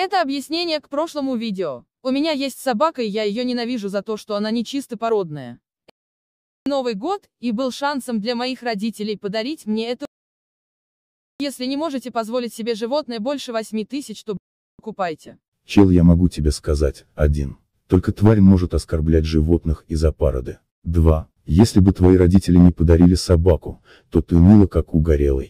Это объяснение к прошлому видео. У меня есть собака и я ее ненавижу за то, что она не чисто породная. Новый год, и был шансом для моих родителей подарить мне эту... Если не можете позволить себе животное больше 8 тысяч, то покупайте. Чел, я могу тебе сказать, один. Только тварь может оскорблять животных из-за пароды. Два. Если бы твои родители не подарили собаку, то ты мила как угорелый.